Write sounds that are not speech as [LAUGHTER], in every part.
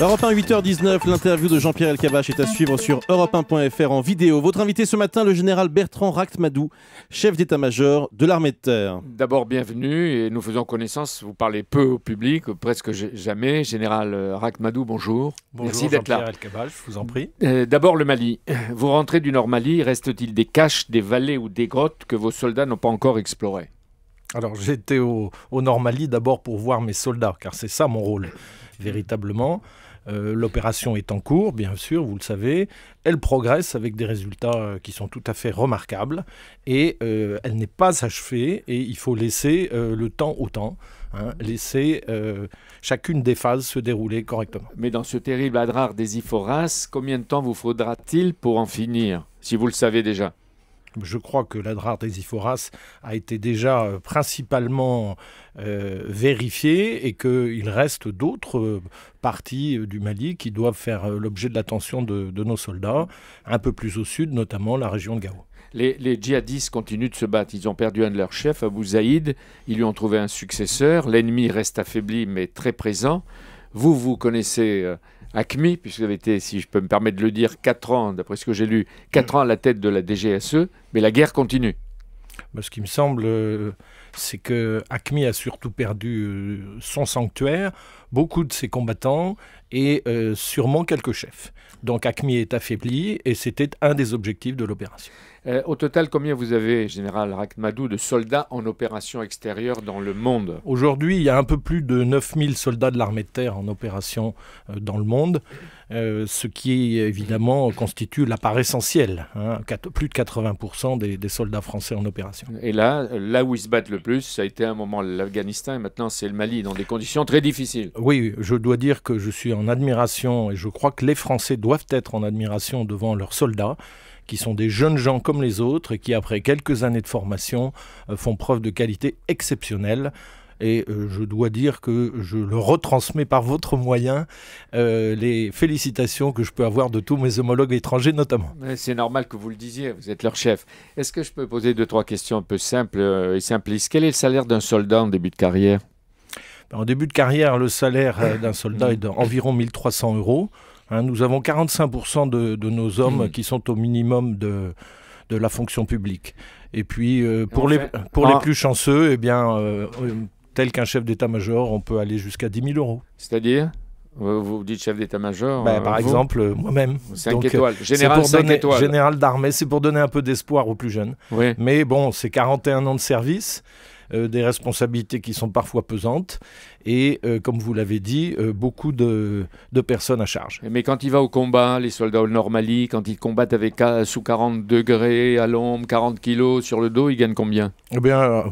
Europe 1 8h19, l'interview de Jean-Pierre Elkabach est à suivre sur europe1.fr en vidéo. Votre invité ce matin, le général Bertrand Rachtmadou, chef d'état-major de l'armée de terre. D'abord, bienvenue et nous faisons connaissance. Vous parlez peu au public, presque jamais. Général euh, Rachtmadou, bonjour. bonjour Merci d'être là. je vous en prie. Euh, d'abord, le Mali. Vous rentrez du Nord-Mali, reste-t-il des caches, des vallées ou des grottes que vos soldats n'ont pas encore explorées alors j'étais au, au Nord-Mali d'abord pour voir mes soldats, car c'est ça mon rôle, véritablement. Euh, l'opération est en cours, bien sûr, vous le savez. Elle progresse avec des résultats euh, qui sont tout à fait remarquables. Et euh, elle n'est pas achevée et il faut laisser le temps au temps. Hein, laisser chacune des phases se dérouler correctement. Mais dans ce terrible adrar des Iphoras, combien de temps vous faudra-t-il pour en finir, si vous le savez déjà je crois que des Iphoras a été déjà euh, principalement euh, vérifié et qu'il reste d'autres euh, parties du Mali qui doivent faire l'objet de l'attention de, nos soldats, un peu plus au sud, notamment la région de Gao. Les, djihadistes continuent de se battre. Ils ont perdu un de leurs chefs, Abou Zaïd. Ils lui ont trouvé un successeur. L'ennemi reste affaibli mais très présent. Vous, vous connaissez ACMI, puisque vous avez été, si je peux me permettre de le dire, 4 ans, d'après ce que j'ai lu, 4 mm. ans à la tête de la DGSE, mais la guerre continue. Bah, ce qui me semble, euh, c'est que ACMI a surtout perdu euh, son sanctuaire beaucoup de ses combattants et euh, sûrement quelques chefs. Donc Acme est affaibli et c'était un des objectifs de l'opération. Euh, au total, combien vous avez, général Rakhmadou, de soldats en opération extérieure dans le monde Aujourd'hui, il y a un peu plus de 9000 soldats de l'armée de terre en opération euh, dans le monde, ce qui évidemment constitue la part essentielle, hein, plus de 80% des, des, soldats français en opération. Et là, là où ils se battent le plus, ça a été un moment l'Afghanistan et maintenant c'est le Mali, dans des conditions très difficiles oui, je dois dire que je suis en admiration et je crois que les Français doivent être en admiration devant leurs soldats qui sont des jeunes gens comme les autres et qui, après quelques années de formation, euh, font preuve de qualité exceptionnelle. Et euh, je dois dire que je le retransmets par votre moyen, euh, les félicitations que je peux avoir de tous mes homologues étrangers notamment. C'est normal que vous le disiez, vous êtes leur chef. Est-ce que je peux poser deux, trois questions un peu simples et simplistes Quel est le salaire d'un soldat en début de carrière en début de carrière, le salaire euh, d'un soldat est mm. d'environ 1300 euros. Hein, nous avons 45% de, nos hommes mm. qui sont au minimum de, de la fonction publique. Et puis, euh, pour, les, pour les plus chanceux, et eh bien, euh, tel qu'un chef d'état-major, on peut aller jusqu'à 10 000 euros. C'est-à-dire vous dites chef d'état-major ben, Par exemple, moi-même. 5 étoiles. Général, Général d'armée, c'est pour donner un peu d'espoir aux plus jeunes. Mais bon, c'est 41 ans de service. Euh, des responsabilités qui sont parfois pesantes et, euh, comme vous l'avez dit, euh, beaucoup de, personnes à charge. Mais quand il va au combat, les soldats au Normali, quand ils combattent avec sous 40 degrés, à l'ombre, 40 kilos sur le dos, ils gagnent combien Eh bien,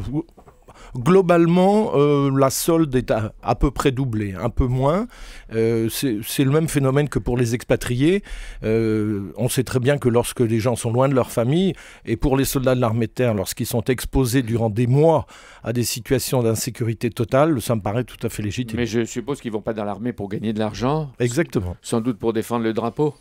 Globalement, euh, la solde est à, peu près doublée, un peu moins. Euh, c'est le même phénomène que pour les expatriés. Euh, on sait très bien que lorsque les gens sont loin de leur famille, et pour les soldats de l'armée de terre, lorsqu'ils sont exposés durant des mois à des situations d'insécurité totale, ça me paraît tout à fait légitime. Mais je suppose qu'ils ne vont pas dans l'armée pour gagner de l'argent. Exactement. Sans doute pour défendre le drapeau.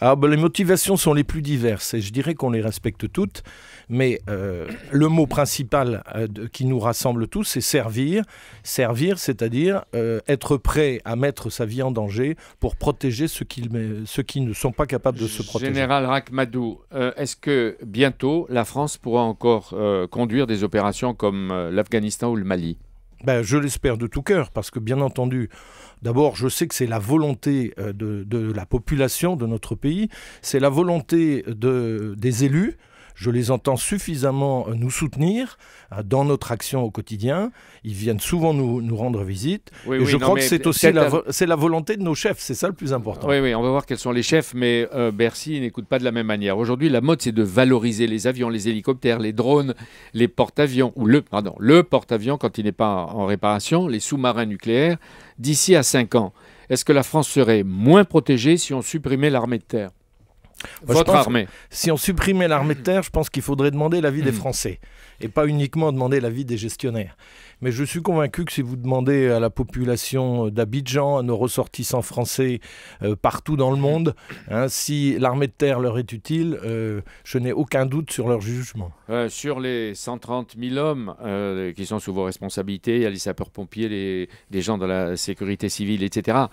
Alors, ah, ben, Les motivations sont les plus diverses et je dirais qu'on les respecte toutes, mais euh, le mot principal euh, qui nous rassemble tous, c'est servir. Servir, c'est-à-dire euh, être prêt à mettre sa vie en danger pour protéger ceux qui, qui ne sont pas capables de se protéger. Général Rachmadou, est-ce que bientôt la France pourra encore conduire des opérations comme l'Afghanistan ou le Mali ben, je l'espère de tout cœur, parce que bien entendu, D'abord, je sais que c'est la volonté euh, de, la population de notre pays, c'est la volonté des élus je les entends suffisamment euh, nous soutenir euh, dans notre action au quotidien. Ils viennent souvent nous, rendre visite. je crois que c'est aussi la, la, volonté de nos chefs. C'est ça le plus important. Oui, oui, on va voir quels sont les chefs, mais euh, Bercy n'écoute pas de la même manière. Aujourd'hui, la mode, c'est de valoriser les avions, les hélicoptères, les drones, les porte-avions, ou le, pardon, le porte-avions quand il n'est pas en réparation, les sous-marins nucléaires, d'ici à 5 ans. Est-ce que la France serait moins protégée si on supprimait l'armée de terre votre armée. Si on supprimait l'armée de terre, je pense qu'il faudrait demander l'avis des hmm. Français et pas uniquement demander l'avis des gestionnaires. Mais je suis convaincu que si vous demandez à la population euh, d'Abidjan, à nos ressortissants français euh, partout dans le hmm. monde, hein, si l'armée de terre leur est utile, euh, je n'ai aucun doute sur leur jugement. sur les 130 000 hommes qui sont sous vos responsabilités, il y a les sapeurs-pompiers, les gens de la sécurité civile, etc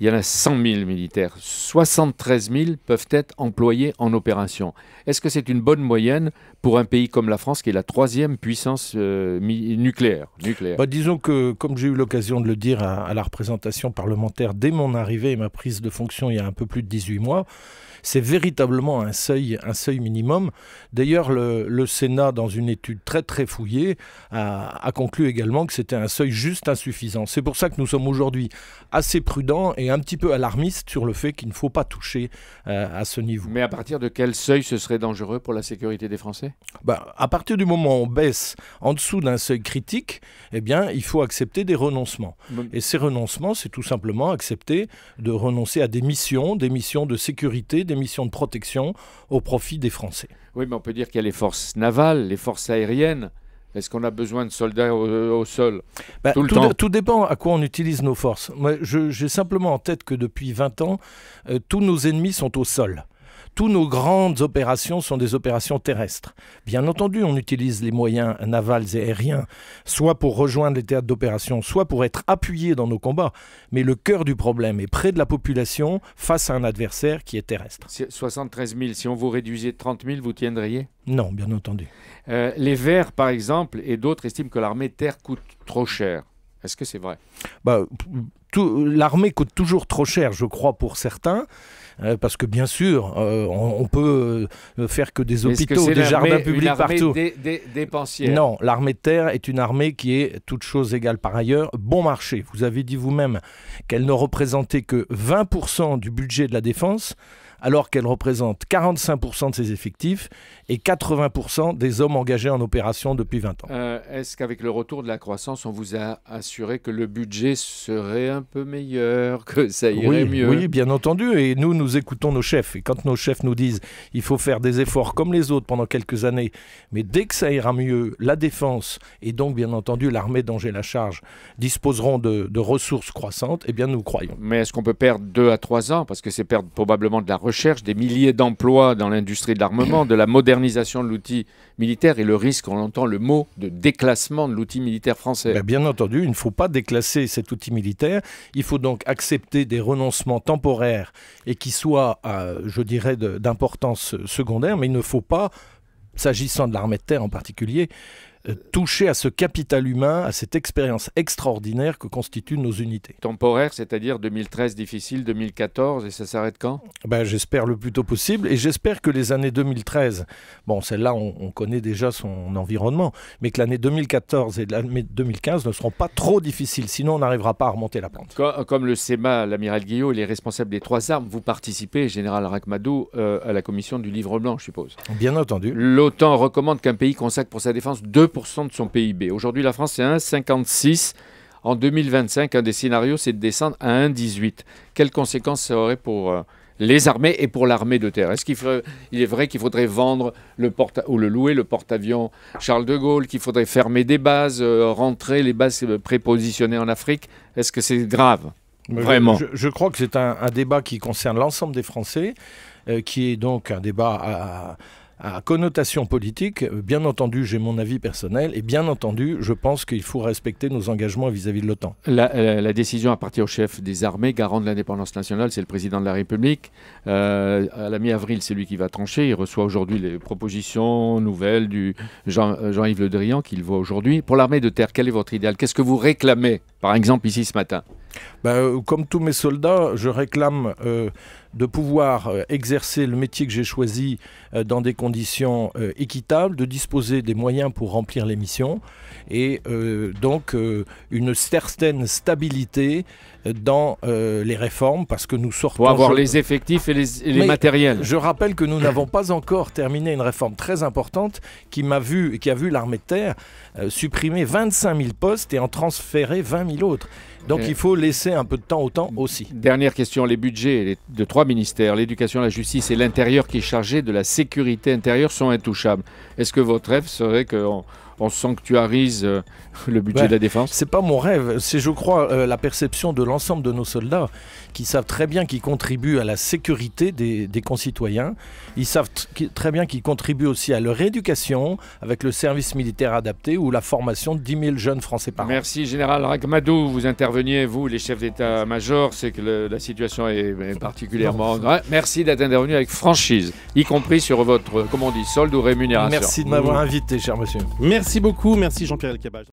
il y en a 100 000 militaires. 73 000 peuvent être employés en opération. Est-ce que c'est une bonne moyenne pour un pays comme la France, qui est la troisième puissance euh, nucléaire, bah, Disons que, comme j'ai eu l'occasion de le dire à la représentation parlementaire dès mon arrivée et ma prise de fonction il y a un peu plus de 18 mois, c'est véritablement un seuil, un seuil minimum. D'ailleurs, le, Sénat, dans une étude très très fouillée, a, conclu également que c'était un seuil juste insuffisant. C'est pour ça que nous sommes aujourd'hui assez prudents et un petit peu alarmistes sur le fait qu'il ne faut pas toucher euh, à ce niveau. Mais à partir de quel seuil ce serait dangereux pour la sécurité des Français ben, À partir du moment où on baisse en dessous d'un seuil critique, eh bien, il faut accepter des renoncements. Et ces renoncements, c'est tout simplement accepter de renoncer à des missions, des missions de sécurité, des missions de protection au profit des Français. Oui, mais on peut dire qu'il y a les forces navales, les forces aériennes. Est-ce qu'on a besoin de soldats au, sol bah, tout, dépend à quoi on utilise nos forces. j'ai simplement en tête que depuis 20 ans, euh, tous nos ennemis sont au sol. Toutes nos grandes opérations sont des opérations terrestres. Bien entendu, on utilise les moyens navals et aériens, soit pour rejoindre les théâtres d'opération, soit pour être appuyés dans nos combats. Mais le cœur du problème est près de la population face à un adversaire qui est terrestre. 73 000, si on vous réduisait 30 000, vous tiendriez Non, bien entendu. Euh, les Verts, par exemple, et d'autres estiment que l'armée terre coûte trop cher. Est-ce que c'est vrai bah, L'armée coûte toujours trop cher, je crois, pour certains, euh, parce que bien sûr, euh, on, ne peut euh, faire que des hôpitaux, des jardins publics partout. des Non, l'armée de terre est une armée qui est, toute chose égale par ailleurs, bon marché. Vous avez dit vous-même qu'elle ne représentait que 20% du budget de la défense alors qu'elle représente 45% de ses effectifs et 80% des hommes engagés en opération depuis 20 ans. Euh, est-ce qu'avec le retour de la croissance, on vous a assuré que le budget serait un peu meilleur, que ça irait mieux Oui, bien entendu. Et nous, nous écoutons nos chefs. Et quand nos chefs nous disent il faut faire des efforts comme les autres pendant quelques années, mais dès que ça ira mieux, la défense et donc, bien entendu, l'armée la Charge disposeront de, ressources croissantes, eh bien, nous croyons. Mais est-ce qu'on peut perdre 2 à 3 ans Parce que c'est perdre probablement de la recherche des milliers d'emplois dans l'industrie de l'armement, de la modernisation de l'outil militaire et le risque, on entend le mot, de déclassement de l'outil militaire français. Ben, bien entendu, il ne faut pas déclasser cet outil militaire. Il faut donc accepter des renoncements temporaires et qui soient, euh, je dirais, d'importance secondaire, mais il ne faut pas, s'agissant de l'armée de terre en particulier, euh, toucher à ce capital humain, à cette expérience extraordinaire que constituent nos unités. Temporaire, c'est-à-dire 2013 difficile, 2014, et ça s'arrête quand ben, J'espère le plus tôt possible, et j'espère que les années 2013, bon, celle-là, on, connaît déjà son environnement, mais que l'année 2014 et l'année 2015 ne seront pas trop difficiles, sinon on n'arrivera pas à remonter la pente. Comme, le CEMA, l'amiral Guillot, il est responsable des trois armes, vous participez, général Rachmadou, euh, à la commission du livre blanc, je suppose. Bien entendu. L'OTAN recommande qu'un pays consacre pour sa défense deux de son PIB. Aujourd'hui, la France est à 1,56. En 2025, un des scénarios, c'est de descendre à 1,18. Quelles conséquences ça aurait pour euh, les armées et pour l'armée de terre Est-ce qu'il est vrai qu'il faudrait vendre le ou le louer le porte-avions Charles de Gaulle, qu'il faudrait fermer des bases, euh, rentrer les bases euh, prépositionnées en Afrique Est-ce que c'est grave Vraiment. Je, crois que c'est un, débat qui concerne l'ensemble des Français, qui est donc un débat à à connotation politique. Euh, bien entendu, j'ai mon avis personnel et bien entendu, je pense qu'il faut respecter nos engagements vis-à-vis de l'OTAN. La, euh, décision appartient au chef des armées, garant de l'indépendance nationale, c'est le président de la République. Euh, à la mi-avril, c'est lui qui va trancher. Il reçoit aujourd'hui les propositions nouvelles du Jean-Yves Le Drian qu'il voit aujourd'hui. Pour l'armée de terre, quel est votre idéal Qu'est-ce que vous réclamez par exemple, ici ce matin. Ben, euh, comme tous mes soldats, je réclame euh, de pouvoir euh, exercer le métier que j'ai choisi dans des conditions équitables, de disposer des moyens pour remplir les missions et donc une certaine stabilité dans les réformes parce que nous sortons... Pour avoir les effectifs et les, matériels. Je rappelle que nous n'avons pas encore terminé une réforme très importante qui, m'a vu, qui a vu l'armée de terre supprimer 25 000 postes et en transférer 20 l'autre. Donc il faut laisser un peu de temps au temps aussi. Dernière question, les budgets de trois ministères, l'éducation, la justice et l'intérieur qui est chargé de la sécurité intérieure sont intouchables. Est-ce que votre rêve serait qu'on on sanctuarise euh, [LAUGHS] le budget de la défense C'est pas mon rêve, c'est je crois euh, la perception de l'ensemble de nos soldats qui savent très bien qu'ils contribuent à la sécurité des, concitoyens. Ils savent très bien qu'ils contribuent aussi à leur éducation avec le service militaire adapté ou la formation de 10 000 jeunes Français par an. Merci Général Ragmadou, vous interveniez, vous les chefs d'état-major, c'est que la situation est, particulièrement... grave. Merci d'être intervenu avec franchise, y compris sur votre, euh, comment on dit, solde ou rémunération. Merci de m'avoir mmh. invité, cher monsieur. Merci. Merci beaucoup, merci Jean-Pierre Elkabach.